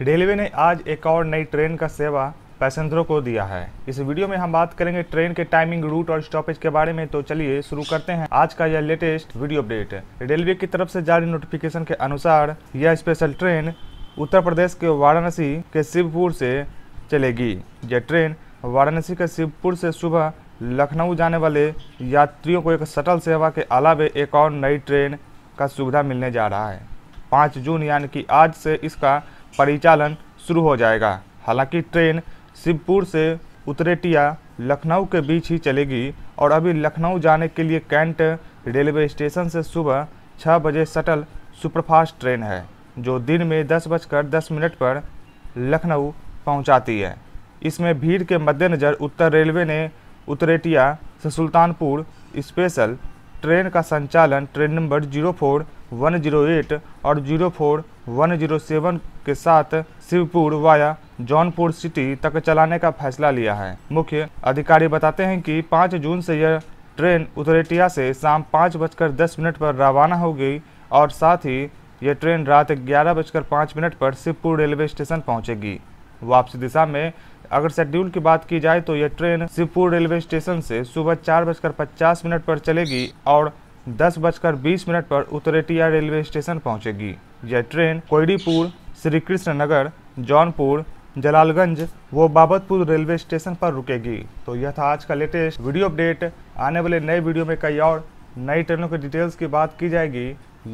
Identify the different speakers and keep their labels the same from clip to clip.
Speaker 1: railway ने आज एक और नई ट्रेन का सेवा पैसेंजरों को दिया है इस वीडियो में हम बात करेंगे ट्रेन के टाइमिंग रूट और स्टॉपेज के बारे में तो चलिए शुरू करते हैं आज का यह लेटेस्ट वीडियो अपडेट रेलवे की तरफ से जारी नोटिफिकेशन के अनुसार यह स्पेशल ट्रेन उत्तर प्रदेश के वाराणसी के शिवपुर से चलेगी यह ट्रेन वाराणसी के शिवपुर से सुबह लखनऊ जाने वाले यात्रियों को एक सटल सेवा के अलावे एक और नई ट्रेन का सुविधा मिलने जा रहा है पाँच जून यानी कि आज से इसका परिचालन शुरू हो जाएगा हालांकि ट्रेन शिवपुर से उतरेटिया लखनऊ के बीच ही चलेगी और अभी लखनऊ जाने के लिए कैंट रेलवे स्टेशन से सुबह छः बजे शटल सुपरफास्ट ट्रेन है जो दिन में दस बजकर दस मिनट पर लखनऊ पहुंचाती है इसमें भीड़ के मद्देनज़र उत्तर रेलवे ने उतरेटिया से सुल्तानपुर स्पेशल ट्रेन का संचालन train number zero four one zero eight और zero four one zero seven के साथ शिवपुर वाया जौनपुर सिटी तक चलाने का फैसला लिया है मुख्य अधिकारी बताते हैं कि 5 जून से यह ट्रेन उतरेटिया से शाम पाँच बजकर दस मिनट पर रवाना होगी और साथ ही यह ट्रेन रात ग्यारह बजकर पाँच मिनट पर शिवपुर रेलवे स्टेशन पहुंचेगी वापसी दिशा में अगर शेड्यूल की बात की जाए तो यह ट्रेन शिवपुर रेलवे स्टेशन से सुबह चार बजकर पचास मिनट पर चलेगी और दस बजकर बीस मिनट पर उत्तरेटिया रेलवे स्टेशन पहुंचेगी यह ट्रेन कोयडीपुर श्री कृष्ण नगर जौनपुर जलालगंज वो बाबतपुर रेलवे स्टेशन पर रुकेगी तो यह था आज का लेटेस्ट वीडियो अपडेट आने वाले नए वीडियो में कई और नई ट्रेनों की डिटेल्स की बात की जाएगी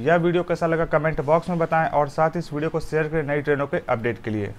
Speaker 1: यह वीडियो कैसा लगा कमेंट बॉक्स में बताएं और साथ इस वीडियो को शेयर करें नई ट्रेनों के अपडेट के लिए